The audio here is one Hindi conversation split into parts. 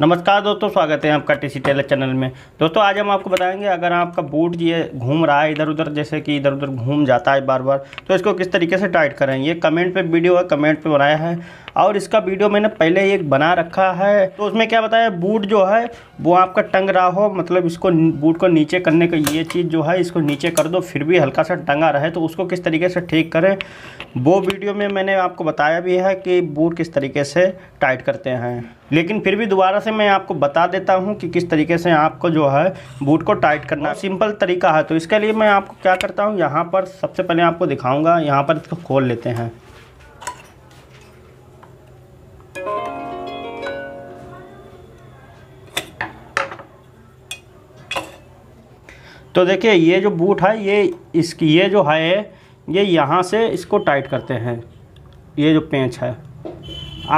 नमस्कार दोस्तों स्वागत है आपका टी सी टेलर चैनल में दोस्तों आज हम आपको बताएंगे अगर आपका बूट ये घूम रहा है इधर उधर जैसे कि इधर उधर घूम जाता है बार बार तो इसको किस तरीके से टाइट करें ये कमेंट पे वीडियो है कमेंट पे बनाया है और इसका वीडियो मैंने पहले एक बना रखा है तो उसमें क्या बताया बूट जो है वो आपका टंग रहा हो मतलब इसको बूट को नीचे करने का ये चीज़ जो है इसको नीचे कर दो फिर भी हल्का सा टंगा रहे तो उसको किस तरीके से ठीक करें वो वीडियो में मैंने आपको बताया भी है कि बूट किस तरीके से टाइट करते हैं लेकिन फिर भी दोबारा से मैं आपको बता देता हूँ कि किस तरीके से आपको जो है बूट को टाइट करना सिंपल तरीका है तो इसके लिए मैं आपको क्या करता हूँ यहाँ पर सबसे पहले आपको दिखाऊंगा यहाँ पर इसको खोल लेते हैं तो देखिए ये जो बूट है ये इसकी ये जो है ये यहाँ से इसको टाइट करते हैं ये जो पेंच है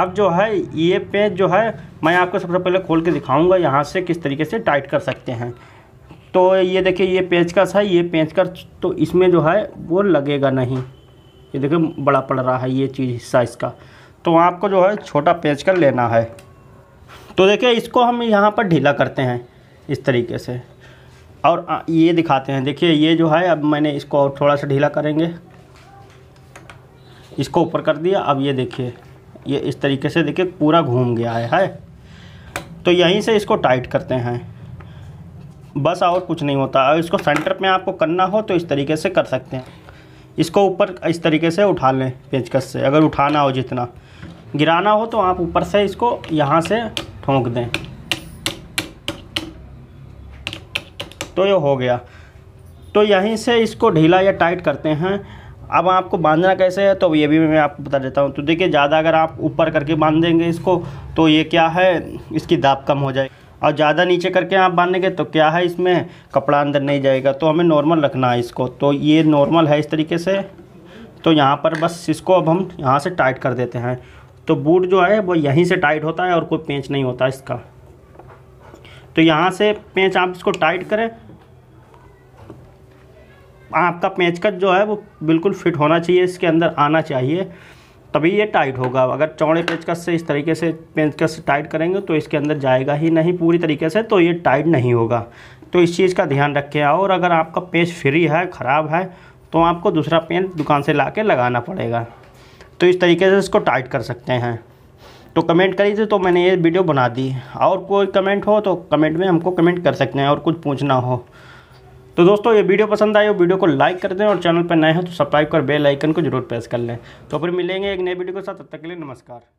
अब जो है ये पेंच जो है मैं आपको सबसे पहले खोल के दिखाऊंगा यहाँ से किस तरीके से टाइट कर सकते हैं तो ये देखिए ये का है ये का तो इसमें जो है वो लगेगा नहीं ये देखिए बड़ा पड़ रहा है ये चीज़ हिस्सा इसका तो आपको जो है छोटा कर लेना है तो देखिए इसको हम यहाँ पर ढीला करते हैं इस तरीके से और ये दिखाते हैं देखिए ये जो है अब मैंने इसको और थोड़ा सा ढीला करेंगे इसको ऊपर कर दिया अब ये देखिए ये इस तरीके से देखिए पूरा घूम गया है है तो यहीं से इसको टाइट करते हैं बस और कुछ नहीं होता और इसको सेंटर में आपको करना हो तो इस तरीके से कर सकते हैं इसको ऊपर इस तरीके से उठा लें पेचकस से अगर उठाना हो जितना गिराना हो तो आप ऊपर से इसको यहाँ से ठोंक दें तो ये हो गया तो यहीं से इसको ढीला या टाइट करते हैं अब आपको बांधना कैसे है तो ये भी मैं आपको बता देता हूँ तो देखिए ज़्यादा अगर आप ऊपर करके बांध देंगे इसको तो ये क्या है इसकी दाप कम हो जाएगी और ज़्यादा नीचे करके आप बांधेंगे तो क्या है इसमें कपड़ा अंदर नहीं जाएगा तो हमें नॉर्मल रखना है इसको तो ये नॉर्मल है इस तरीके से तो यहाँ पर बस इसको अब हम यहाँ से टाइट कर देते हैं तो बूट जो है वो यहीं से टाइट होता है और कोई पेंच नहीं होता इसका तो यहाँ से पेंच आप इसको टाइट करें आपका पेचकस जो है वो बिल्कुल फिट होना चाहिए इसके अंदर आना चाहिए तभी ये टाइट होगा अगर चौड़े पेचकस से इस तरीके से पेचकस टाइट करेंगे तो इसके अंदर जाएगा ही नहीं पूरी तरीके से तो ये टाइट नहीं होगा तो इस चीज़ का ध्यान रखें और अगर आपका पेच फ्री है ख़राब है तो आपको दूसरा पेन दुकान से ला लगाना पड़ेगा तो इस तरीके से इसको टाइट कर सकते हैं तो कमेंट करी थी तो मैंने ये वीडियो बना दी और कोई कमेंट हो तो कमेंट में हमको कमेंट कर सकते हैं और कुछ पूछना हो तो दोस्तों ये वीडियो पसंद आए हो वीडियो को लाइक कर दें और चैनल पर नए हो तो सब्सक्राइब कर बेल आइकन को जरूर प्रेस कर लें तो फिर मिलेंगे एक नए वीडियो के साथ तब तक के लिए नमस्कार